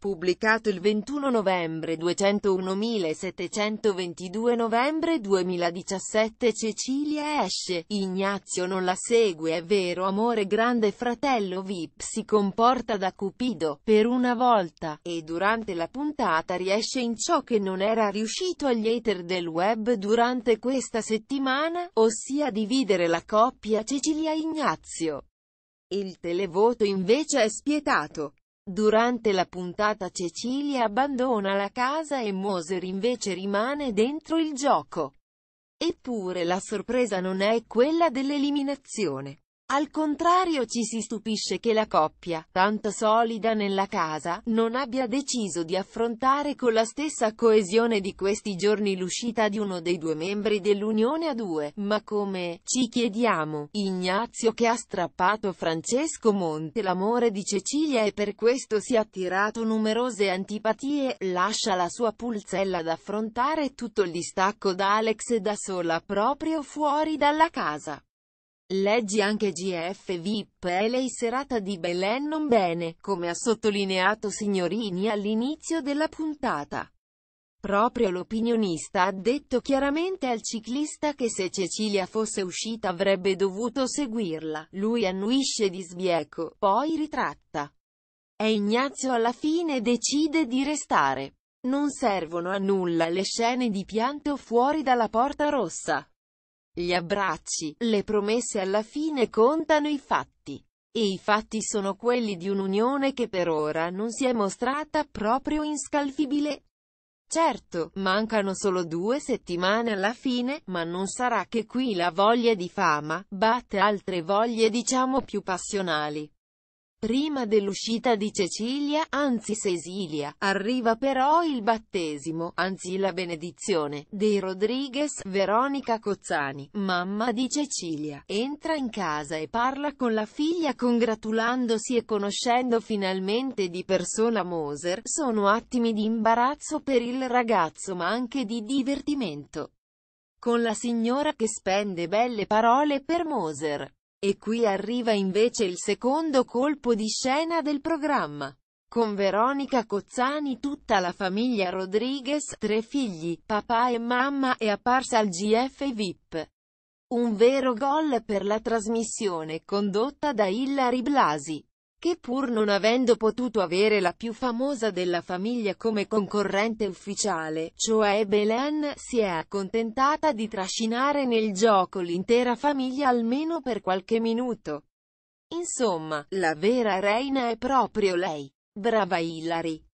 Pubblicato il 21 novembre 201722 novembre 2017 Cecilia esce, Ignazio non la segue è vero amore grande fratello Vip si comporta da cupido, per una volta, e durante la puntata riesce in ciò che non era riuscito agli hater del web durante questa settimana, ossia dividere la coppia Cecilia-Ignazio. Il televoto invece è spietato. Durante la puntata Cecilia abbandona la casa e Moser invece rimane dentro il gioco. Eppure la sorpresa non è quella dell'eliminazione. Al contrario ci si stupisce che la coppia, tanto solida nella casa, non abbia deciso di affrontare con la stessa coesione di questi giorni l'uscita di uno dei due membri dell'unione a due, ma come, ci chiediamo, Ignazio che ha strappato Francesco Monte l'amore di Cecilia e per questo si è attirato numerose antipatie, lascia la sua pulzella ad affrontare tutto il distacco da Alex da sola proprio fuori dalla casa. Leggi anche GF VIP e lei serata di Belen non bene, come ha sottolineato Signorini all'inizio della puntata. Proprio l'opinionista ha detto chiaramente al ciclista che se Cecilia fosse uscita avrebbe dovuto seguirla, lui annuisce di sbieco, poi ritratta. E Ignazio alla fine decide di restare. Non servono a nulla le scene di pianto fuori dalla Porta Rossa. Gli abbracci, le promesse alla fine contano i fatti. E i fatti sono quelli di un'unione che per ora non si è mostrata proprio inscalfibile. Certo, mancano solo due settimane alla fine, ma non sarà che qui la voglia di fama, batte altre voglie diciamo più passionali. Prima dell'uscita di Cecilia, anzi Cecilia, arriva però il battesimo, anzi la benedizione, dei Rodriguez, Veronica Cozzani, mamma di Cecilia, entra in casa e parla con la figlia congratulandosi e conoscendo finalmente di persona Moser, sono attimi di imbarazzo per il ragazzo ma anche di divertimento. Con la signora che spende belle parole per Moser. E qui arriva invece il secondo colpo di scena del programma. Con Veronica Cozzani tutta la famiglia Rodriguez, tre figli, papà e mamma, è apparsa al GF VIP. Un vero gol per la trasmissione condotta da Ilari Blasi che pur non avendo potuto avere la più famosa della famiglia come concorrente ufficiale, cioè Belen, si è accontentata di trascinare nel gioco l'intera famiglia almeno per qualche minuto. Insomma, la vera reina è proprio lei. Brava Hillary,